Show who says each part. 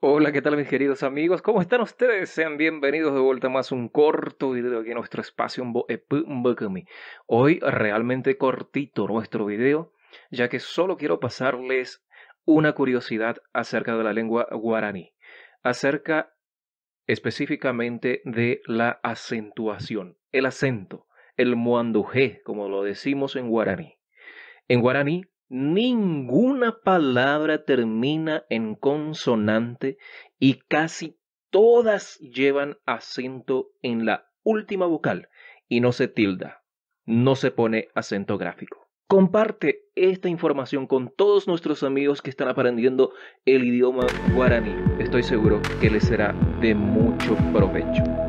Speaker 1: Hola, ¿qué tal mis queridos amigos? ¿Cómo están ustedes? Sean bienvenidos de vuelta a más un corto video aquí en nuestro espacio Hoy realmente cortito nuestro video, ya que solo quiero pasarles una curiosidad acerca de la lengua guaraní, acerca específicamente de la acentuación, el acento, el muandujé, como lo decimos en guaraní. En guaraní Ninguna palabra termina en consonante y casi todas llevan acento en la última vocal y no se tilda, no se pone acento gráfico. Comparte esta información con todos nuestros amigos que están aprendiendo el idioma guaraní. Estoy seguro que les será de mucho provecho.